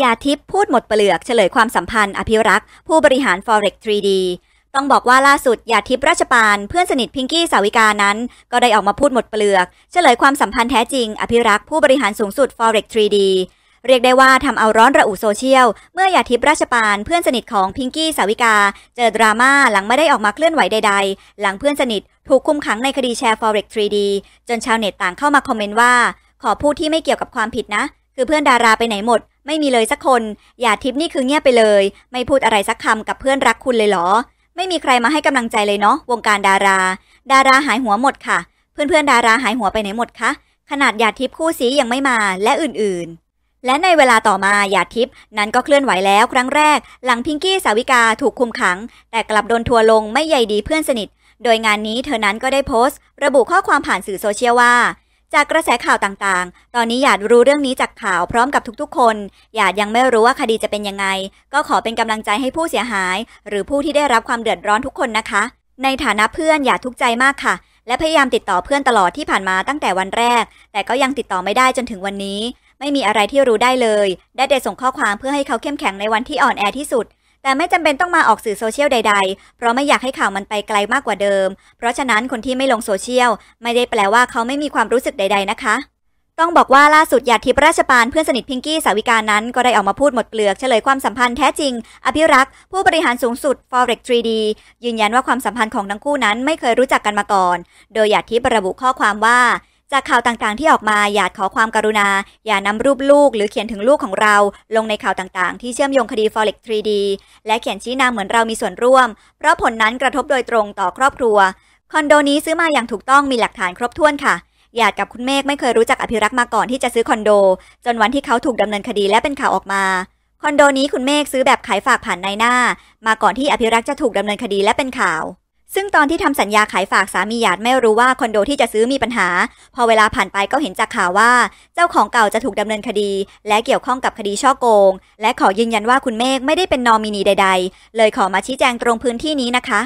ยาทิพย์พูดหมดเปลือกเฉลยความสัมพันธ์อภิรักษ์ผู้บริหาร Forex 3D ต้องบอกว่าล่าสุดยาทิพย์ราชปานเพื่อนสนิทพิงกี้สาวิกานั้น ก็ได้ออกมาพูดหมดเปลือกเฉลยความสัมพันธ์แท้จริง อภิรักษ์ผู้บริหารสูงสุด Forex 3D เรียกได้ว่าทำเอาร้อนระอุโซเชียลเมื่อยาทิพย์ราชปานเพื่อนสนิทของพิงกี้สาวิกา เจอดราม่าหลังไม่ได้ออกมาเคลื่อนไหวใด ๆ หลังเพื่อนสนิทถูกคุมขังในคดีแชร์ Forex 3D จนชาวเน็ตต่างเข้ามาคอมเมนต์ว่า ขอพูดที่ไม่เกี่ยวกับความผิดนะ คือเพื่อนดาราไปไหนหมดไม่มีเลยสักคนหยาดทิพย์นี่คือเงียบไปเลย ไม่พูดอะไรสักคำกับเพื่อนรักคุณเลยเหรอ ไม่มีใครมาให้กำลังใจเลยเนาะ วงการดารา ดาราหายหัวหมดค่ะ เพื่อนเพื่อนดาราหายหัวไปไหนหมดคะ ขนาดหยาดทิพย์คู่สียังไม่มาและอื่น ๆ และในเวลาต่อมาหยาดทิพย์นั้นก็เคลื่อนไหวแล้ว ครั้งแรก หลังพิงกี้สาวิกาถูกคุมขัง แต่กลับโดนทัวลงไม่ใยดีเพื่อนสนิท โดยงานนี้เธอนั้นก็ได้โพสต์ระบุข้อความผ่านสื่อโซเชียลว่าจากกระแสข่าวต่างๆ ตอนนี้หยาดรู้เรื่องนี้จากข่าวพร้อมกับทุกๆ คนหยาดยังไม่รู้ว่าคดีจะเป็นยังไง ก็ขอเป็นกำลังใจให้ผู้เสียหาย หรือผู้ที่ได้รับความเดือดร้อนทุกคนนะคะ ในฐานะเพื่อนหยาดทุกใจมากค่ะ และพยายามติดต่อเพื่อนตลอดที่ผ่านมาตั้งแต่วันแรก แต่ก็ยังติดต่อไม่ได้จนถึงวันนี้ ไม่มีอะไรที่รู้ได้เลย ได้แต่ส่งข้อความเพื่อให้เขาเข้มแข็งในวันที่อ่อนแอที่สุดแต่ไม่จำเป็นต้องมาออกสื่อโซเชียลใด ๆ เพราะไม่อยากให้ข่าวมันไปไกลมากกว่าเดิม เพราะฉะนั้นคนที่ไม่ลงโซเชียลไม่ได้แปลว่าเขาไม่มีความรู้สึกใด ๆ นะคะ ต้องบอกว่าล่าสุดหยาดทิพย์ราชปานเพื่อนสนิทพิงกี้สาวิกานั้น ก็ได้ออกมาพูดหมดเปลือกเฉลยความสัมพันธ์แท้จริง อภิรักษ์ผู้บริหารสูงสุด Forex 3D ยืนยันว่าความสัมพันธ์ของทั้งคู่นั้นไม่เคยรู้จักกันมาก่อน โดยหยาดทิพย์ระบุข้อความว่าจากข่าวต่างๆที่ออกมา อย่าขอความการุณา อย่านำรูปลูกหรือเขียนถึงลูกของเรา ลงในข่าวต่างๆที่เชื่อมโยงคดี Forex 3D และเขียนชี้นำเหมือนเรามีส่วนร่วม เพราะผลนั้นกระทบโดยตรงต่อครอบครัว คอนโดนี้ซื้อมาอย่างถูกต้องมีหลักฐานครบถ้วนค่ะหยาดกับคุณเมฆไม่เคยรู้จักอภิรักษ์มาก่อนที่จะซื้อคอนโด จนวันที่เขาถูกดำเนินคดีและเป็นข่าวออกมา คอนโดนี้คุณเมฆซื้อแบบขายฝากผ่านนายหน้ามาก่อนที่อภิรักษ์จะถูกดำเนินคดีและเป็นข่าวซึ่งตอนที่ทำสัญญาขายฝากสามีหยาดไม่รู้ว่าคอนโดที่จะซื้อมีปัญหา พอเวลาผ่านไปก็เห็นจากข่าวว่าเจ้าของเก่าจะถูกดำเนินคดี และเกี่ยวข้องกับคดีช่อโกง และขอยืนยันว่าคุณเมฆไม่ได้เป็นนอมินีใดๆ เลยขอมาชี้แจงตรงพื้นที่นี้นะคะ